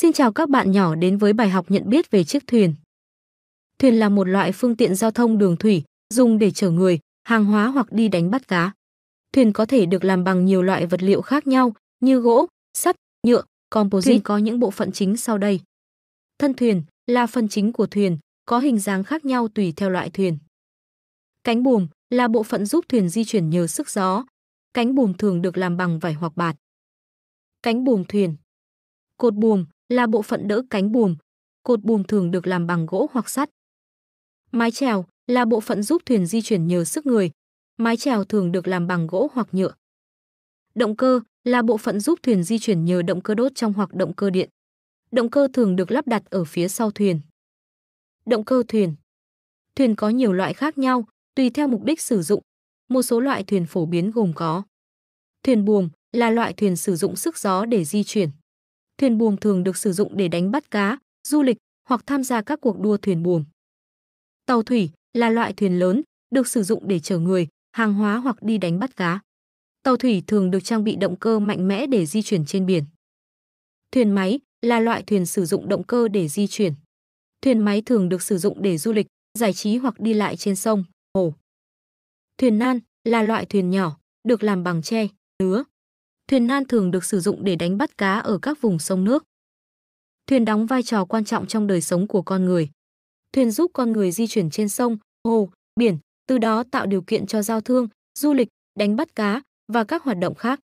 Xin chào các bạn nhỏ đến với bài học nhận biết về chiếc thuyền. Thuyền là một loại phương tiện giao thông đường thủy, dùng để chở người, hàng hóa hoặc đi đánh bắt cá. Thuyền có thể được làm bằng nhiều loại vật liệu khác nhau như gỗ, sắt, nhựa, composite. Thuyền có những bộ phận chính sau đây. Thân thuyền là phần chính của thuyền, có hình dáng khác nhau tùy theo loại thuyền. Cánh buồm là bộ phận giúp thuyền di chuyển nhờ sức gió. Cánh buồm thường được làm bằng vải hoặc bạt. Cánh buồm thuyền Cột buồm là bộ phận đỡ cánh buồm. Cột buồm thường được làm bằng gỗ hoặc sắt. Mái chèo là bộ phận giúp thuyền di chuyển nhờ sức người. Mái chèo thường được làm bằng gỗ hoặc nhựa. Động cơ là bộ phận giúp thuyền di chuyển nhờ động cơ đốt trong hoặc động cơ điện. Động cơ thường được lắp đặt ở phía sau thuyền. Động cơ thuyền Thuyền có nhiều loại khác nhau, tùy theo mục đích sử dụng. Một số loại thuyền phổ biến gồm có Thuyền buồm là loại thuyền sử dụng sức gió để di chuyển thuyền buồm thường được sử dụng để đánh bắt cá, du lịch hoặc tham gia các cuộc đua thuyền buồm. Tàu thủy là loại thuyền lớn, được sử dụng để chở người, hàng hóa hoặc đi đánh bắt cá. Tàu thủy thường được trang bị động cơ mạnh mẽ để di chuyển trên biển. Thuyền máy là loại thuyền sử dụng động cơ để di chuyển. Thuyền máy thường được sử dụng để du lịch, giải trí hoặc đi lại trên sông, hồ. Thuyền nan là loại thuyền nhỏ, được làm bằng tre, nứa thuyền nan thường được sử dụng để đánh bắt cá ở các vùng sông nước. Thuyền đóng vai trò quan trọng trong đời sống của con người. Thuyền giúp con người di chuyển trên sông, hồ, biển, từ đó tạo điều kiện cho giao thương, du lịch, đánh bắt cá và các hoạt động khác.